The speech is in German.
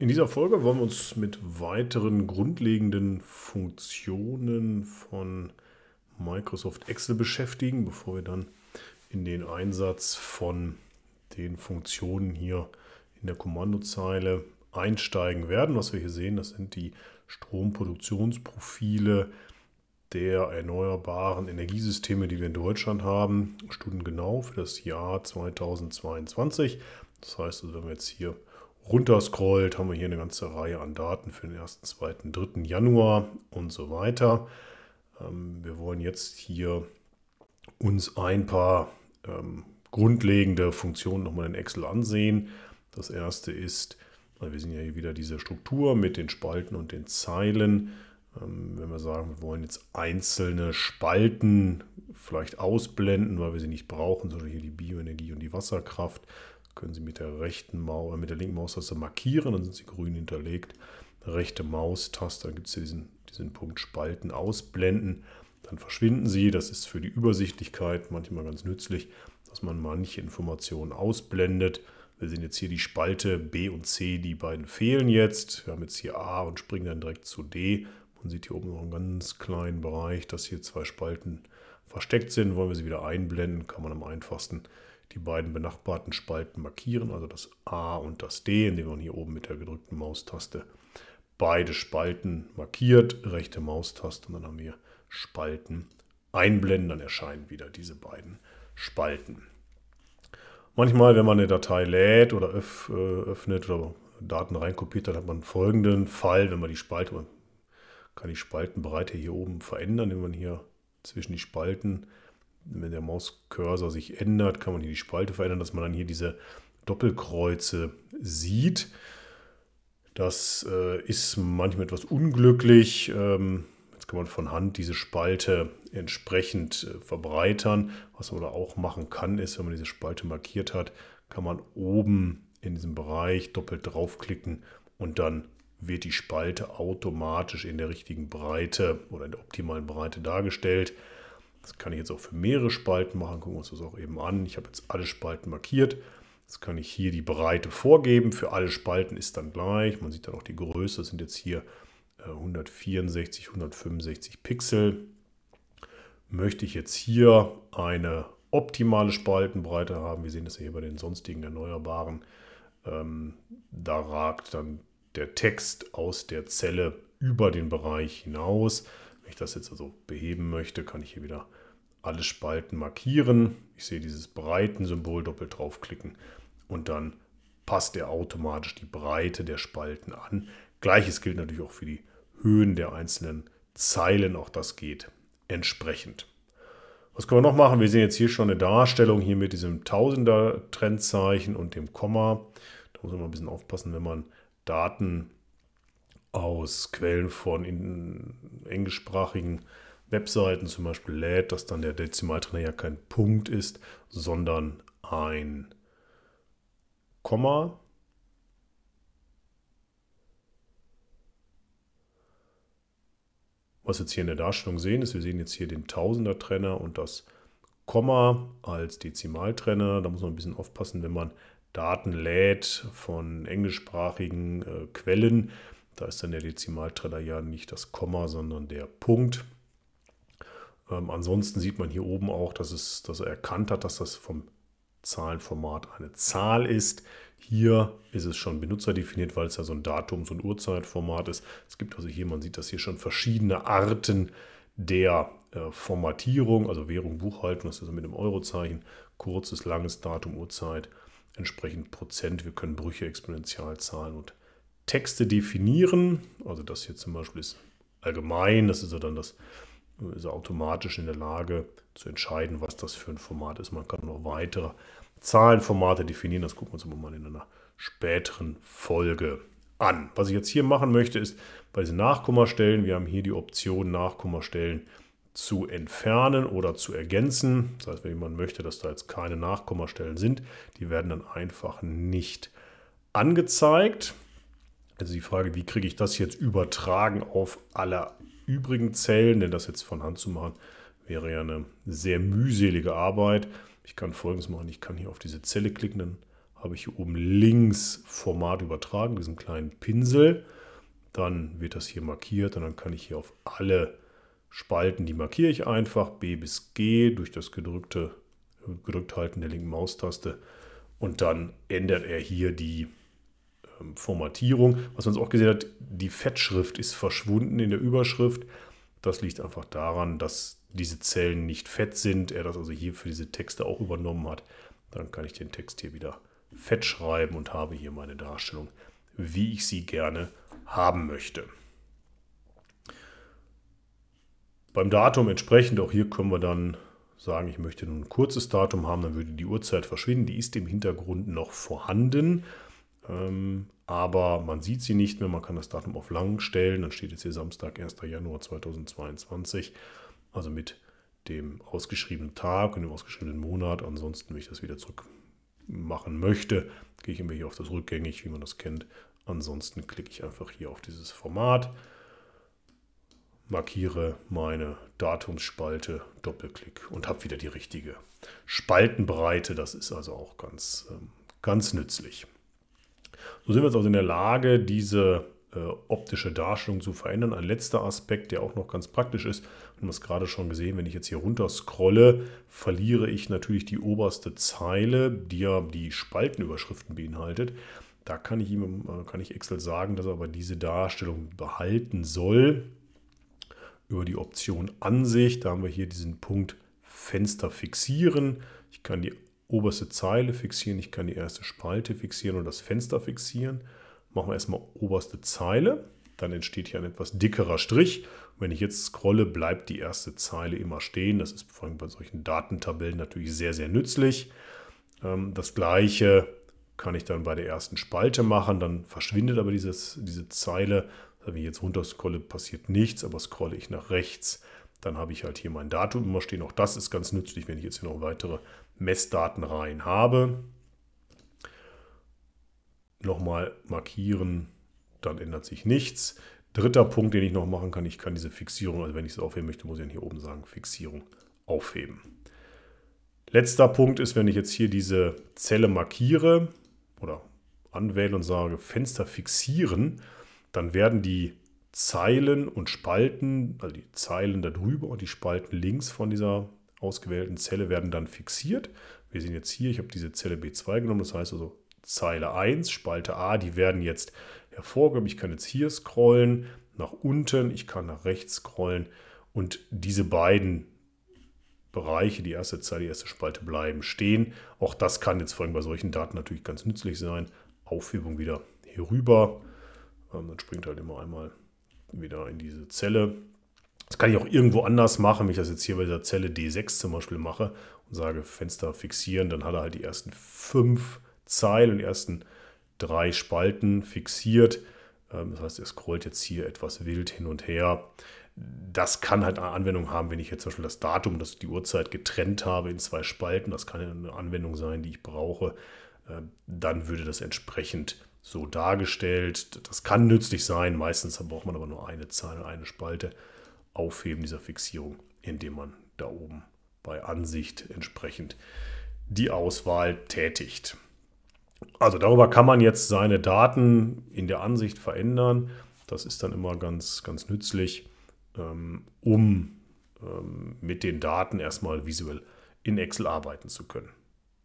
In dieser Folge wollen wir uns mit weiteren grundlegenden Funktionen von Microsoft Excel beschäftigen, bevor wir dann in den Einsatz von den Funktionen hier in der Kommandozeile einsteigen werden. Was wir hier sehen, das sind die Stromproduktionsprofile der erneuerbaren Energiesysteme, die wir in Deutschland haben, stundengenau für das Jahr 2022. Das heißt, also, wenn wir jetzt hier runterscrollt, haben wir hier eine ganze Reihe an Daten für den 1., 2., 3. Januar und so weiter. Ähm, wir wollen jetzt hier uns ein paar ähm, grundlegende Funktionen nochmal in Excel ansehen. Das erste ist, wir sehen ja hier wieder diese Struktur mit den Spalten und den Zeilen. Ähm, wenn wir sagen, wir wollen jetzt einzelne Spalten vielleicht ausblenden, weil wir sie nicht brauchen, sondern hier die Bioenergie und die Wasserkraft, können Sie mit der rechten Maus, äh, mit der linken Maustaste markieren, dann sind sie grün hinterlegt. Rechte Maustaste, dann gibt es diesen, diesen Punkt Spalten ausblenden. Dann verschwinden sie. Das ist für die Übersichtlichkeit manchmal ganz nützlich, dass man manche Informationen ausblendet. Wir sehen jetzt hier die Spalte B und C, die beiden fehlen jetzt. Wir haben jetzt hier A und springen dann direkt zu D. Man sieht hier oben noch einen ganz kleinen Bereich, dass hier zwei Spalten versteckt sind. Wollen wir sie wieder einblenden, kann man am einfachsten die beiden benachbarten Spalten markieren, also das A und das D, indem man hier oben mit der gedrückten Maustaste beide Spalten markiert, rechte Maustaste und dann haben wir Spalten einblenden, dann erscheinen wieder diese beiden Spalten. Manchmal, wenn man eine Datei lädt oder öff, äh, öffnet oder Daten reinkopiert, dann hat man folgenden Fall, wenn man die Spalte, man kann die Spaltenbreite hier oben verändern, indem man hier zwischen die Spalten wenn der Mauscursor sich ändert, kann man hier die Spalte verändern, dass man dann hier diese Doppelkreuze sieht. Das äh, ist manchmal etwas unglücklich. Ähm, jetzt kann man von Hand diese Spalte entsprechend äh, verbreitern. Was man da auch machen kann, ist, wenn man diese Spalte markiert hat, kann man oben in diesem Bereich doppelt draufklicken und dann wird die Spalte automatisch in der richtigen Breite oder in der optimalen Breite dargestellt. Das kann ich jetzt auch für mehrere Spalten machen. Gucken wir uns das auch eben an. Ich habe jetzt alle Spalten markiert. Jetzt kann ich hier die Breite vorgeben. Für alle Spalten ist dann gleich. Man sieht dann auch die Größe. Das sind jetzt hier 164, äh, 165 Pixel. Möchte ich jetzt hier eine optimale Spaltenbreite haben. Wir sehen das hier bei den sonstigen Erneuerbaren. Ähm, da ragt dann der Text aus der Zelle über den Bereich hinaus ich das jetzt also beheben möchte, kann ich hier wieder alle Spalten markieren. Ich sehe dieses Breitensymbol, doppelt draufklicken und dann passt er automatisch die Breite der Spalten an. Gleiches gilt natürlich auch für die Höhen der einzelnen Zeilen, auch das geht entsprechend. Was können wir noch machen? Wir sehen jetzt hier schon eine Darstellung hier mit diesem Tausender-Trendzeichen und dem Komma. Da muss man ein bisschen aufpassen, wenn man Daten aus Quellen von in, englischsprachigen Webseiten zum Beispiel lädt, dass dann der Dezimaltrainer ja kein Punkt ist, sondern ein Komma. Was wir jetzt hier in der Darstellung sehen, ist, wir sehen jetzt hier den Tausender-Trenner und das Komma als Dezimaltrenner. Da muss man ein bisschen aufpassen, wenn man Daten lädt von englischsprachigen äh, Quellen da ist dann der Dezimaltrenner ja nicht das Komma, sondern der Punkt. Ähm, ansonsten sieht man hier oben auch, dass, es, dass er erkannt hat, dass das vom Zahlenformat eine Zahl ist. Hier ist es schon benutzerdefiniert, weil es ja so ein Datums- und Uhrzeitformat ist. Es gibt also hier, man sieht das hier schon verschiedene Arten der äh, Formatierung, also Währung, Buchhaltung, das ist also mit dem Eurozeichen, kurzes, langes Datum, Uhrzeit, entsprechend Prozent. Wir können Brüche, Exponentialzahlen und Texte definieren. Also das hier zum Beispiel ist allgemein, das ist ja dann das, ist er automatisch in der Lage zu entscheiden, was das für ein Format ist. Man kann noch weitere Zahlenformate definieren. Das gucken wir uns aber mal in einer späteren Folge an. Was ich jetzt hier machen möchte, ist bei diesen Nachkommastellen, wir haben hier die Option Nachkommastellen zu entfernen oder zu ergänzen. Das heißt, wenn jemand möchte, dass da jetzt keine Nachkommastellen sind, die werden dann einfach nicht angezeigt. Also die Frage, wie kriege ich das jetzt übertragen auf alle übrigen Zellen, denn das jetzt von Hand zu machen, wäre ja eine sehr mühselige Arbeit. Ich kann folgendes machen, ich kann hier auf diese Zelle klicken, dann habe ich hier oben links Format übertragen, diesen kleinen Pinsel. Dann wird das hier markiert und dann kann ich hier auf alle Spalten, die markiere ich einfach, B bis G durch das gedrückte gedrückt halten der linken Maustaste und dann ändert er hier die ähm, Formatierung. Was man auch gesehen hat, die Fettschrift ist verschwunden in der Überschrift. Das liegt einfach daran, dass diese Zellen nicht fett sind, er das also hier für diese Texte auch übernommen hat. Dann kann ich den Text hier wieder fett schreiben und habe hier meine Darstellung, wie ich sie gerne haben möchte. Beim Datum entsprechend, auch hier können wir dann sagen, ich möchte nun ein kurzes Datum haben, dann würde die Uhrzeit verschwinden. Die ist im Hintergrund noch vorhanden. Ähm, aber man sieht sie nicht mehr, man kann das Datum auf lang stellen. Dann steht jetzt hier Samstag, 1. Januar 2022, also mit dem ausgeschriebenen Tag und dem ausgeschriebenen Monat. Ansonsten, wenn ich das wieder zurück machen möchte, gehe ich immer hier auf das Rückgängig, wie man das kennt. Ansonsten klicke ich einfach hier auf dieses Format, markiere meine Datumsspalte, Doppelklick und habe wieder die richtige Spaltenbreite. Das ist also auch ganz, ähm, ganz nützlich. So sind wir jetzt also in der Lage, diese äh, optische Darstellung zu verändern. Ein letzter Aspekt, der auch noch ganz praktisch ist, wir haben es gerade schon gesehen, wenn ich jetzt hier runter scrolle, verliere ich natürlich die oberste Zeile, die ja die Spaltenüberschriften beinhaltet. Da kann ich ihm, äh, kann ich Excel sagen, dass er aber diese Darstellung behalten soll. Über die Option Ansicht, da haben wir hier diesen Punkt Fenster fixieren. Ich kann die oberste Zeile fixieren, ich kann die erste Spalte fixieren und das Fenster fixieren. Machen wir erstmal oberste Zeile, dann entsteht hier ein etwas dickerer Strich. wenn ich jetzt scrolle, bleibt die erste Zeile immer stehen. Das ist vor allem bei solchen Datentabellen natürlich sehr, sehr nützlich. Ähm, das gleiche kann ich dann bei der ersten Spalte machen, dann verschwindet aber dieses, diese Zeile. Also wenn ich jetzt runter scrolle, passiert nichts, aber scrolle ich nach rechts, dann habe ich halt hier mein Datum immer stehen. Auch das ist ganz nützlich, wenn ich jetzt hier noch weitere Messdaten rein habe. Nochmal markieren, dann ändert sich nichts. Dritter Punkt, den ich noch machen kann, ich kann diese Fixierung, also wenn ich es aufheben möchte, muss ich dann hier oben sagen, Fixierung aufheben. Letzter Punkt ist, wenn ich jetzt hier diese Zelle markiere oder anwähle und sage Fenster fixieren, dann werden die Zeilen und Spalten, also die Zeilen darüber und die Spalten links von dieser ausgewählten Zelle werden dann fixiert. Wir sehen jetzt hier, ich habe diese Zelle B2 genommen, das heißt also Zeile 1, Spalte A, die werden jetzt hervorgehoben. Ich kann jetzt hier scrollen, nach unten, ich kann nach rechts scrollen und diese beiden Bereiche, die erste Zeile, die erste Spalte bleiben stehen. Auch das kann jetzt vor allem bei solchen Daten natürlich ganz nützlich sein. Aufhebung wieder hier rüber, ähm, dann springt halt immer einmal wieder in diese Zelle das kann ich auch irgendwo anders machen, wenn ich das jetzt hier bei der Zelle D6 zum Beispiel mache und sage Fenster fixieren, dann hat er halt die ersten fünf Zeilen und die ersten drei Spalten fixiert. Ähm, das heißt, er scrollt jetzt hier etwas wild hin und her. Das kann halt eine Anwendung haben, wenn ich jetzt zum Beispiel das Datum, das die Uhrzeit getrennt habe in zwei Spalten. Das kann eine Anwendung sein, die ich brauche. Ähm, dann würde das entsprechend so dargestellt. Das kann nützlich sein. Meistens braucht man aber nur eine Zahl und eine Spalte. Aufheben dieser Fixierung, indem man da oben bei Ansicht entsprechend die Auswahl tätigt. Also darüber kann man jetzt seine Daten in der Ansicht verändern. Das ist dann immer ganz, ganz nützlich, ähm, um ähm, mit den Daten erstmal visuell in Excel arbeiten zu können.